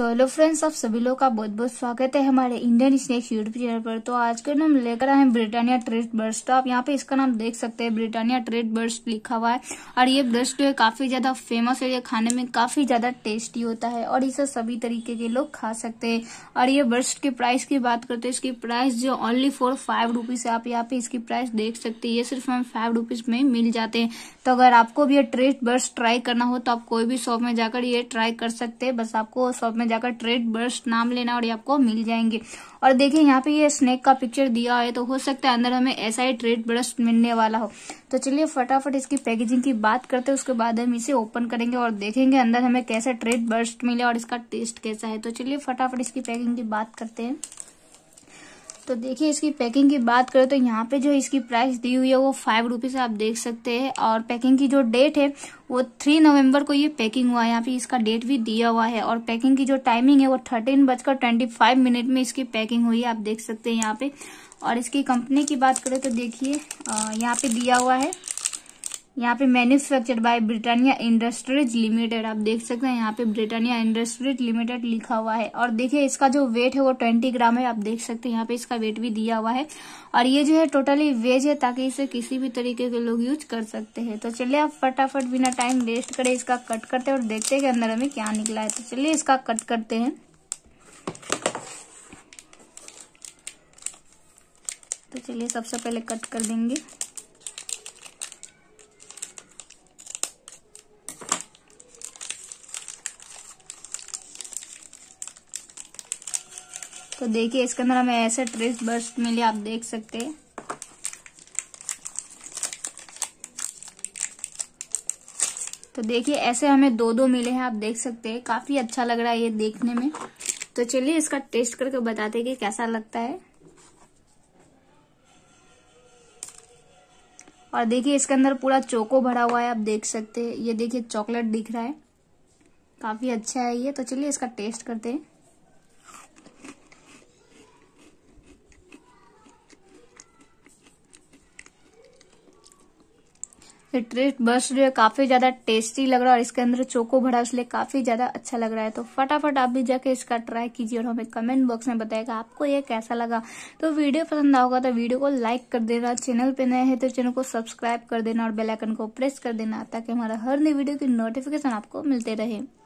so hello friends आप सभी लोग का बहुत बहुत स्वागत है हमारे इंडियन स्नैक्स यूट्यूब चैनल पर तो आज के हम लेकर आए हैं ब्रिटानिया ट्रेड ब्रश तो आप यहाँ पे इसका नाम देख सकते हैं ब्रिटानिया ट्रेड ब्रश लिखा हुआ है और ये ब्रश जो है काफी ज्यादा फेमस है ये खाने में काफी ज्यादा टेस्टी होता है और इसे सभी तरीके के लोग खा सकते हैं और ये ब्रश की प्राइस की बात करते हैं इसकी प्राइस जो ओनली फॉर फाइव रूपीज है आप यहाँ पे इसकी प्राइस देख सकते हैं ये सिर्फ हम फाइव रूपीज में मिल जाते हैं तो अगर आपको भी ये ट्रेड ब्रश ट्राई करना हो तो आप कोई भी शॉप में जाकर ये ट्राई कर सकते हैं बस आपको शॉप में जाकर ट्रेड बर्स्ट नाम लेना और ये आपको मिल जाएंगे और देखिए यहाँ पे ये स्नेक का पिक्चर दिया है तो हो सकता है अंदर हमें ऐसा ही ट्रेड बर्स्ट मिलने वाला हो तो चलिए फटाफट इसकी पैकेजिंग की बात करते हैं उसके बाद हम इसे ओपन करेंगे और देखेंगे अंदर हमें कैसा ट्रेड बर्स्ट मिले और इसका टेस्ट कैसा है तो चलिए फटाफट इसकी पैकिंग की बात करते हैं तो देखिए इसकी पैकिंग की बात करें तो यहाँ पे जो इसकी प्राइस दी हुई है वो फाइव रुपीज़ आप देख सकते हैं और पैकिंग की जो डेट है वो थ्री नवंबर को ये पैकिंग हुआ है यहाँ पे इसका डेट भी दिया हुआ है और पैकिंग की जो टाइमिंग है वो थर्टीन बजकर ट्वेंटी फाइव मिनट में इसकी पैकिंग हुई है आप देख सकते हैं यहाँ पे और इसकी कंपनी की बात करें तो देखिए यहाँ पे दिया हुआ है यहाँ पे manufactured by Britannia industries limited आप देख सकते हैं यहाँ पे ब्रिटानिया इंडस्ट्रीज लिमिटेड लिखा हुआ है और देखिए इसका जो वेट है वो ट्वेंटी ग्राम है आप देख सकते हैं यहाँ पे इसका वेट भी दिया हुआ है और ये जो है टोटली वेज है ताकि इसे किसी भी तरीके के लोग यूज कर सकते हैं तो चलिए आप फटाफट बिना टाइम वेस्ट करे इसका कट करते और देखते है कि अंदर हमें क्या निकला है तो चलिए इसका कट करते हैं तो चलिए सबसे पहले कट कर देंगे तो देखिए इसके अंदर हमें ऐसे ट्रेस बर्स्ट मिले आप देख सकते हैं तो देखिए ऐसे हमें दो दो मिले हैं आप देख सकते हैं काफी अच्छा लग रहा है ये देखने में तो चलिए इसका टेस्ट करके बताते हैं कि कैसा लगता है और देखिए इसके अंदर पूरा चोको भरा हुआ है आप देख सकते हैं ये देखिए चॉकलेट दिख रहा है काफी अच्छा है ये तो चलिए इसका टेस्ट करते हैं ट्रेस्ट ट्रीट बर्स्ट जो है काफी ज्यादा टेस्टी लग रहा है और इसके अंदर चोको भरा इसलिए काफी ज्यादा अच्छा लग रहा है तो फटाफट आप भी जाके इसका ट्राई कीजिए और हमें कमेंट बॉक्स में बताएगा आपको ये कैसा लगा तो वीडियो पसंद होगा तो वीडियो को लाइक कर देना चैनल पे नए है तो चैनल को सब्सक्राइब कर देना और बेलाइकन को प्रेस कर देना ताकि हमारा हर नई वीडियो की नोटिफिकेशन आपको मिलते रहे